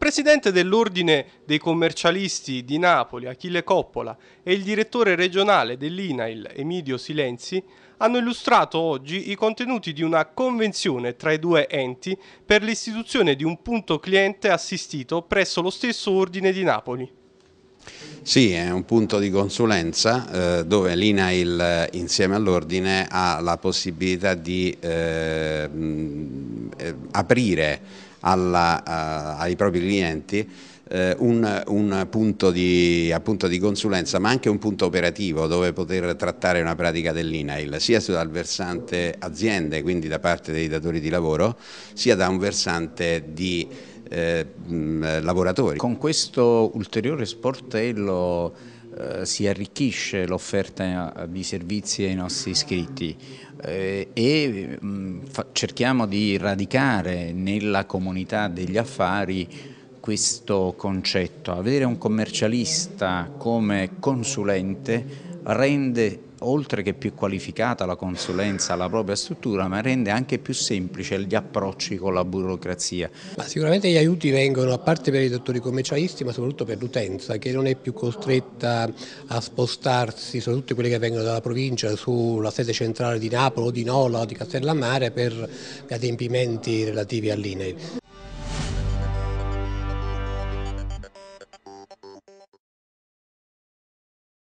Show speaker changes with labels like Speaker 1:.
Speaker 1: presidente dell'Ordine dei commercialisti di Napoli, Achille Coppola, e il direttore regionale dell'INAIL, Emidio Silenzi, hanno illustrato oggi i contenuti di una convenzione tra i due enti per l'istituzione di un punto cliente assistito presso lo stesso Ordine di Napoli.
Speaker 2: Sì, è un punto di consulenza eh, dove l'INAIL eh, insieme all'Ordine ha la possibilità di eh, eh aprire alla, a, eh, ai propri clienti eh, un, un, punto di, appunto, di, consulenza ma anche un punto operativo dove poter trattare una pratica dell'INAIL sia dal versante aziende quindi da parte dei datori di lavoro sia da
Speaker 3: un versante di eh, mh, lavoratori. Con questo ulteriore sportello eh, si arricchisce l'offerta di servizi ai nostri iscritti eh, e mm, cerchiamo di radicare nella comunità degli affari questo concetto. Avere un commercialista come consulente rende oltre che più qualificata la consulenza alla propria struttura, ma rende anche più semplice gli approcci con la burocrazia.
Speaker 4: Ma sicuramente gli aiuti vengono a parte per i dottori commercialisti, ma soprattutto per l'utenza che non è più costretta a spostarsi, soprattutto quelli che vengono dalla provincia sulla sede centrale di Napoli o di Nola o di Castellammare per adempimenti relativi all'INE.